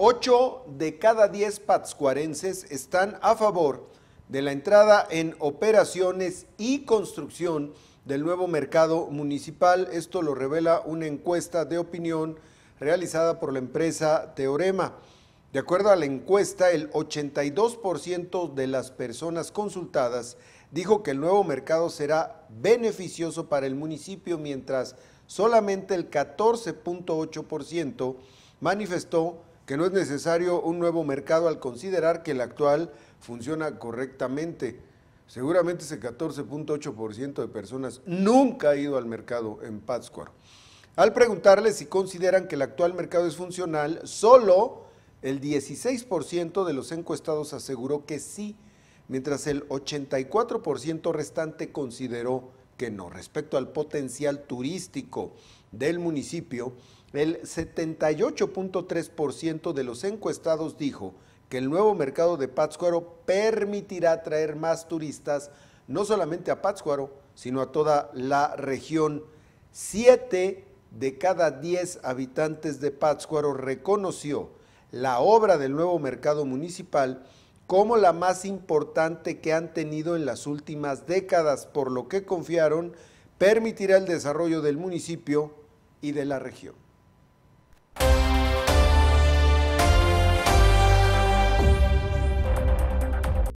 8 de cada 10 patscuarenses están a favor de la entrada en operaciones y construcción del nuevo mercado municipal. Esto lo revela una encuesta de opinión realizada por la empresa Teorema. De acuerdo a la encuesta, el 82% de las personas consultadas dijo que el nuevo mercado será beneficioso para el municipio, mientras solamente el 14.8% manifestó que no es necesario un nuevo mercado al considerar que el actual funciona correctamente. Seguramente ese 14.8% de personas nunca ha ido al mercado en Pátzcuaro. Al preguntarle si consideran que el actual mercado es funcional, solo el 16% de los encuestados aseguró que sí, mientras el 84% restante consideró que no. Respecto al potencial turístico del municipio, el 78.3% de los encuestados dijo que el nuevo mercado de Pátzcuaro permitirá atraer más turistas, no solamente a Pátzcuaro, sino a toda la región. Siete de cada diez habitantes de Pátzcuaro reconoció la obra del nuevo mercado municipal como la más importante que han tenido en las últimas décadas, por lo que confiaron permitirá el desarrollo del municipio y de la región.